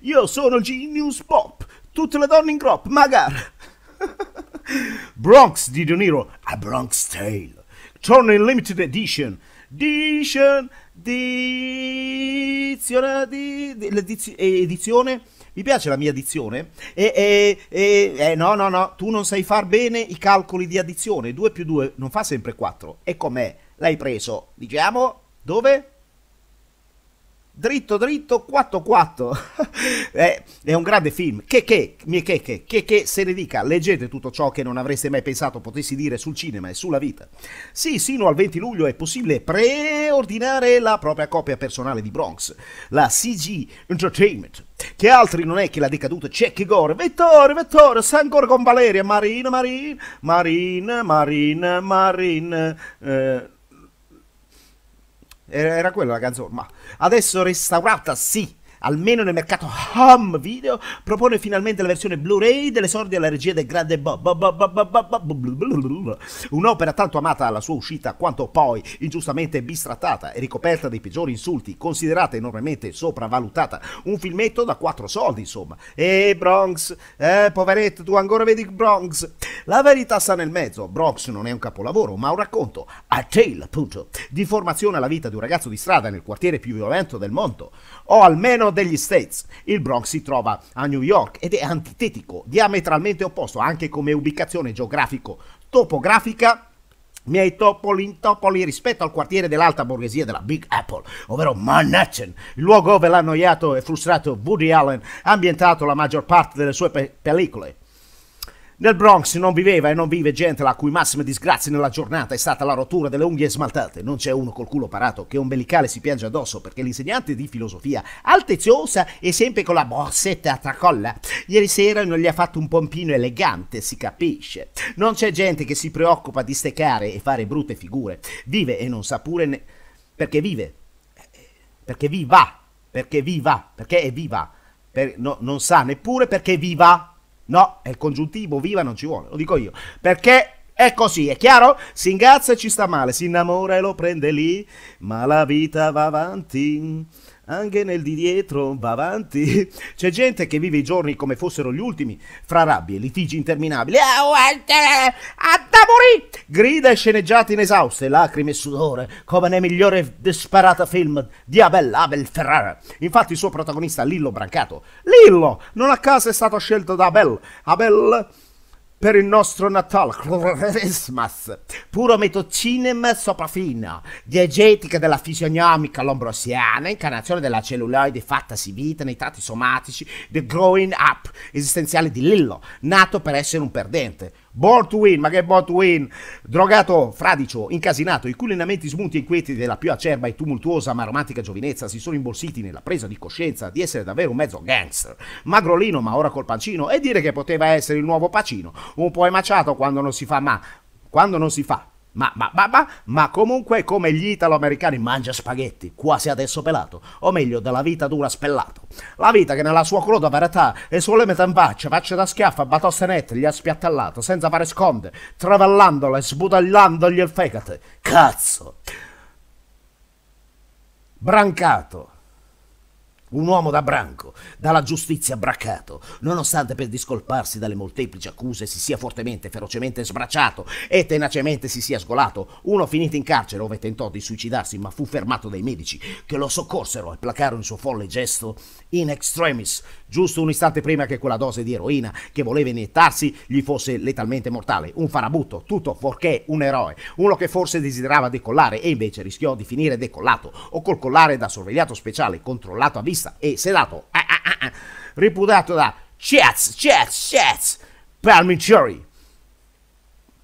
Io sono il Genius Pop, tutte le donne in crop, magari. Bronx di De Niro, A Bronx Tale. Torna in limited edition. Edition, edizione, edizione. Mi piace la mia addizione? E, e, e, e, no, no, no, tu non sai far bene i calcoli di addizione. 2 più 2 non fa sempre 4. E com'è? l'hai preso, diciamo, dove? Dritto dritto 4-4 è, eh, è, un grande film che che, mie che, che, che, che se ne dica leggete tutto ciò che non avreste mai pensato potessi dire sul cinema e sulla vita sì, sino al 20 luglio è possibile preordinare la propria copia personale di Bronx la CG Entertainment che altri non è che la decaduta Cecchi Gore, Vettore, Vettore, San Gorgon Valeria, Marina, Marina, Marina, Marina, eh, era quella la canzone, ma adesso restaurata, sì, almeno nel mercato home video, propone finalmente la versione Blu-ray dell'esordio alla regia del grande Bob. Un'opera tanto amata alla sua uscita quanto poi ingiustamente bistrattata e ricoperta dei peggiori insulti, considerata enormemente sopravvalutata. Un filmetto da quattro soldi, insomma. Ehi Bronx, eh, poveretto, tu ancora vedi Bronx? La verità sta nel mezzo. Bronx non è un capolavoro, ma un racconto, a tale appunto, di formazione alla vita di un ragazzo di strada nel quartiere più violento del mondo. O almeno all'interno degli States. Il Bronx si trova a New York ed è antitetico, diametralmente opposto anche come ubicazione geografico-topografica miei topoli in topoli rispetto al quartiere dell'alta borghesia della Big Apple, ovvero Manhattan, il luogo dove l'ha annoiato e frustrato Woody Allen ha ambientato la maggior parte delle sue pe pellicole. Nel Bronx non viveva e non vive gente la cui massima disgrazia nella giornata è stata la rottura delle unghie smaltate. Non c'è uno col culo parato che ombelicale si piange addosso perché l'insegnante di filosofia, alteziosa e sempre con la borsetta a tracolla, ieri sera non gli ha fatto un pompino elegante, si capisce. Non c'è gente che si preoccupa di steccare e fare brutte figure. Vive e non sa pure ne... perché vive. Perché viva. Perché viva. Perché è viva. Per... No, non sa neppure perché viva. No, è il congiuntivo, viva non ci vuole, lo dico io. Perché è così, è chiaro? Si ingazza e ci sta male, si innamora e lo prende lì, ma la vita va avanti anche nel di dietro, va avanti. C'è gente che vive i giorni come fossero gli ultimi, fra rabbie, litigi interminabili, attamori, ah, oh, eh, grida e sceneggiate inesauste, lacrime e sudore, come nei migliori disparata film di Abel Abel Ferrara. Infatti il suo protagonista Lillo Brancato, Lillo, non a caso è stato scelto da Abel, Abel per il nostro Natale, Christmas, puro metodo cinema soprafina, diegetica della fisionomica lombrosiana, incarnazione della celluloide fattasi vita nei tratti somatici, the growing up esistenziale di Lillo, nato per essere un perdente Born to Win, ma che Born to Win, drogato, fradicio, incasinato, i culinamenti smunti e inquieti della più acerba e tumultuosa ma romantica giovinezza si sono imborsiti nella presa di coscienza di essere davvero un mezzo gangster, magrolino ma ora col pancino e dire che poteva essere il nuovo Pacino, un po' emaciato quando non si fa ma, quando non si fa, ma, ma, ma, ma, ma comunque come gli italo-americani mangia spaghetti, quasi adesso pelato, o meglio della vita dura spellato. La vita che nella sua cruda verità e in faccia, facce da schiaffa, batosse nette, gli ha spiattallato, senza fare sconde, travellandolo e sbudagliandogli il fegato. Cazzo! Brancato! Un uomo da branco, dalla giustizia braccato, nonostante per discolparsi dalle molteplici accuse si sia fortemente ferocemente sbracciato e tenacemente si sia sgolato, uno finito in carcere ove tentò di suicidarsi ma fu fermato dai medici che lo soccorsero e placarono il suo folle gesto in extremis, giusto un istante prima che quella dose di eroina che voleva iniettarsi gli fosse letalmente mortale. Un farabutto, tutto forché un eroe, uno che forse desiderava decollare e invece rischiò di finire decollato o col collare da sorvegliato speciale controllato a vista vista e sedato, ah, eh, ah, eh, ah, eh, reputato da Chats, Chats, Chats, Palmieri.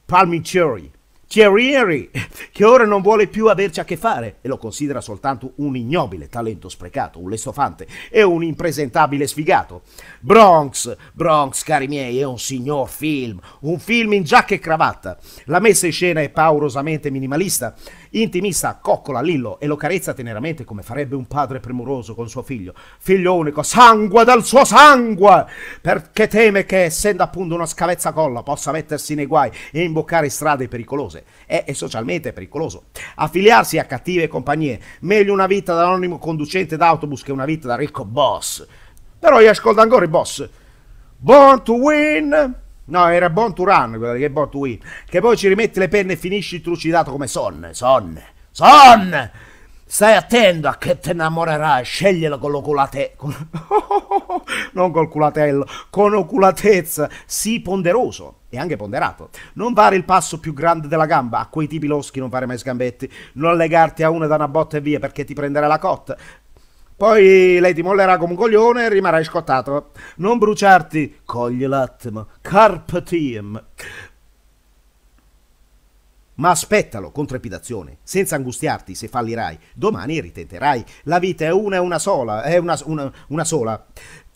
Palmieri Chierieri, che ora non vuole più averci a che fare e lo considera soltanto un ignobile talento sprecato, un lestofante e un impresentabile sfigato. Bronx, Bronx, cari miei, è un signor film, un film in giacca e cravatta. La messa in scena è paurosamente minimalista. Intimista coccola Lillo e lo carezza teneramente come farebbe un padre premuroso con suo figlio, figlio unico, sangue dal suo sangue, perché teme che, essendo appunto una scavezza colla, possa mettersi nei guai e imboccare strade pericolose è, è socialmente pericoloso. Affiliarsi a cattive compagnie, meglio una vita da anonimo conducente d'autobus che una vita da ricco boss. Però io ascolto ancora i boss. Born to win. No, era Born to Run, quella che è Born to Win. Che poi ci rimetti le penne e finisci trucidato come Sonne. Sonne. Son. Stai attento a che te innamorerai, sceglielo con lo non col culatello, con oculatezza, sii ponderoso e anche ponderato. Non fare il passo più grande della gamba, a quei tipi loschi non fare mai sgambetti, non legarti a una da una botta e via perché ti prenderà la cotta. Poi lei ti mollerà come un coglione e rimarrai scottato. Non bruciarti, cogli l'attimo, carpe diem. Ma aspettalo con trepidazione, senza angustiarti se fallirai. Domani ritenterai. La vita è una e una sola, è una, una, una sola.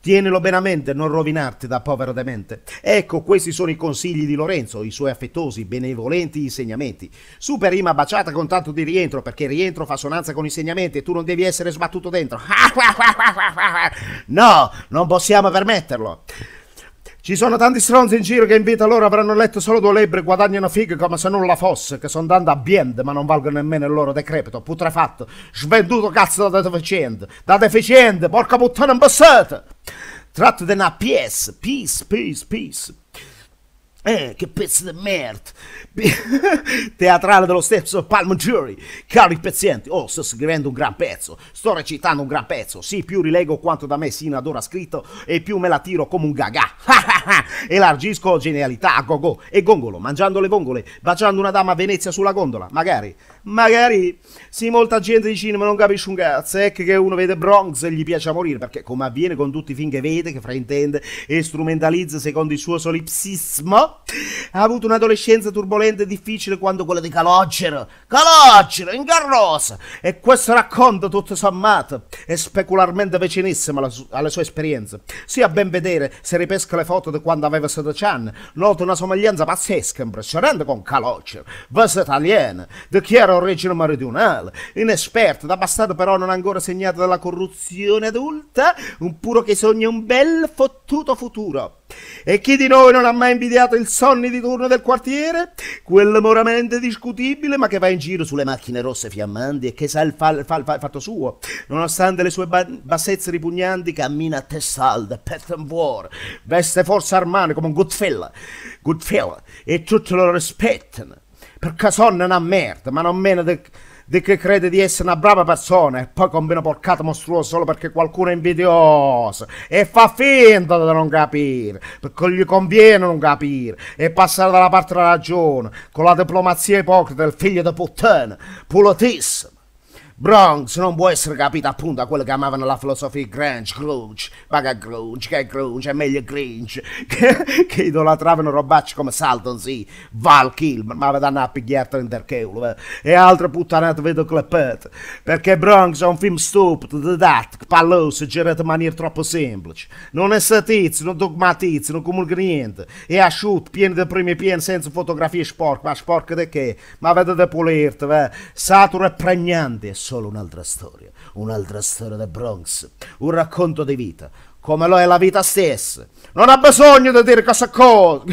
Tienilo bene a mente, non rovinarti da povero demente. Ecco, questi sono i consigli di Lorenzo, i suoi affettuosi, benevolenti insegnamenti. Super rima baciata con tanto di rientro, perché rientro fa sonanza con insegnamenti e tu non devi essere sbattuto dentro. No, non possiamo permetterlo. Ci sono tanti stronzi in giro che in vita loro avranno letto solo due libri e guadagnano fighe come se nulla fosse, che sono tanto ambiente ma non valgono nemmeno il loro decrepito, putrefatto, svenduto cazzo da deficiente, da deficiente, porca puttana imbassata! Tratto da una pièce, peace, peace, peace. Eh, che pezzo di merda! Teatrale dello stesso Palm Jury. Cari pazienti, oh, sto scrivendo un gran pezzo. Sto recitando un gran pezzo. Sì, più rilego quanto da me sino ad ora scritto e più me la tiro come un gaga. Elargisco genialità a gogo e gongolo, mangiando le vongole, baciando una dama a Venezia sulla gondola. Magari, magari, sì, molta gente di cinema non capisce un cazzo. Ecco che uno vede Bronx e gli piace a morire, perché come avviene con tutti i film che vede, che fraintende e strumentalizza secondo il suo solipsismo, ha avuto un'adolescenza turbolenta e difficile quando quella di Calogero. Calogero, in ingarrosa! E questo racconto tutto sommato è specularmente vicinissimo alla su- alle sue esperienze. sì, a ben vedere se ripesca le foto da quando aveva 16 anni, nota una somiglianza pazzesca, impressionante con Calocci, veste italiana, di chi era origine meridionale, inesperto, da bastardo però non ancora segnato dalla corruzione adulta, un puro che sogna un bel fottuto futuro. E chi di noi non ha mai invidiato il Sonny di turno del quartiere? Quel moramente discutibile ma che va in giro sulle macchine rosse fiammanti e che sa il, fal- fal- fal- fatto suo. Nonostante le sue ba- bassezze ripugnanti, cammina a testa alta, pet and war, veste forse armane come un goodfella. Goodfella. E tutti lo rispettano. Perché Sonny è una merda, ma non meno del di chi crede di essere una brava persona e poi combina porcata mostruosa solo perché qualcuno è invidioso e fa finta di non capire, perché gli conviene non capire e passare dalla parte della ragione con la diplomazia ipocrita del figlio di puttana, pulotissimo. Bronx non può essere capita appunto a quello che amavano la filosofia grunge, grunge, vaga grunge, che è grunge, è meglio gringe, che, che idolatravano robacci come Salton, sì, Val Kilmer, ma vedano a pigliartelo in culo, eh. e altre puttanate vedo clappate, perché Bronx è un film stupido, didattico, palloso, girato in maniera troppo semplice, non è satizio, non dogmatizio, non comunica niente, è asciutto, pieno di primi pieni, senza fotografie sporche, ma sporche di che? Ma vedo da pulirti, eh. saturo e pregnante, solo un'altra storia, un'altra storia del Bronx, un racconto di vita, come lo è la vita stessa. Non ha bisogno di dire chissà cosa,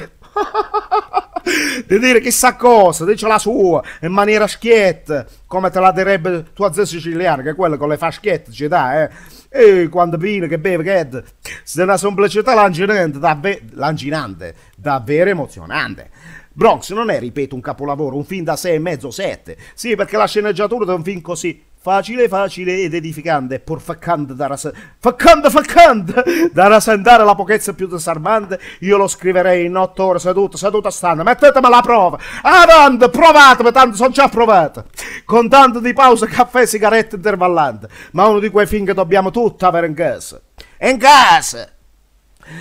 di dire chissà cosa, dice la sua, in maniera schietta, come te la direbbe tua zia siciliana, che è quella con le faschette ci dà, eh. E quando vino, che beve, che se una semplicità lancinante, davvero, lancinante, davvero emozionante. Bronx non è, ripeto, un capolavoro, un film da e mezzo, 7 Sì, perché la sceneggiatura è un film così facile facile ed edificante por faccand da ras- faccand faccand da rasentare la pochezza più disarmante io lo scriverei in otto ore seduto seduto a stanna mettetemi alla prova avanti provatemi tanto sono già provato con tanto di pausa, caffè sigarette intervallante ma uno di quei film che dobbiamo tutti avere in casa in casa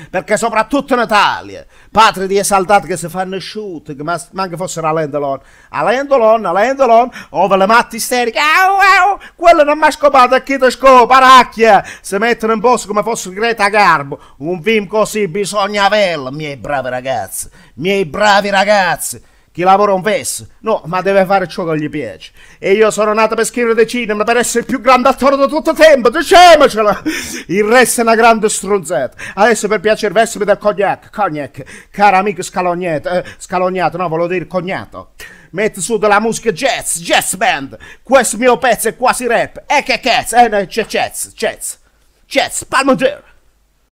perché soprattutto in Italia, patri di esaltati che si fanno asciutti, che manca fossero all'endolon, all'endolon, all'endolon, ove le matte isteriche, au au, quello non mi ha scopato, chi ti scopa, racchia, si mettono in posto come fosse Greta Garbo, un film così bisogna averlo, miei bravi ragazzi, miei bravi ragazzi. Chi lavora un pezzo? No, ma deve fare ciò che gli piace. E io sono nato per scrivere di cinema, per essere il più grande attore di tutto il tempo, diciamocelo! Il resto è una grande stronzetta. Adesso per piacere vestimi del cognac, cognac, caro amico scalognato, eh, scalognato, no, volevo dire cognato. Metto su della musica jazz, jazz band. Questo mio pezzo è quasi rap. E eh, che cazzo, eh, c'è jazz, jazz, jazz, palmo giro.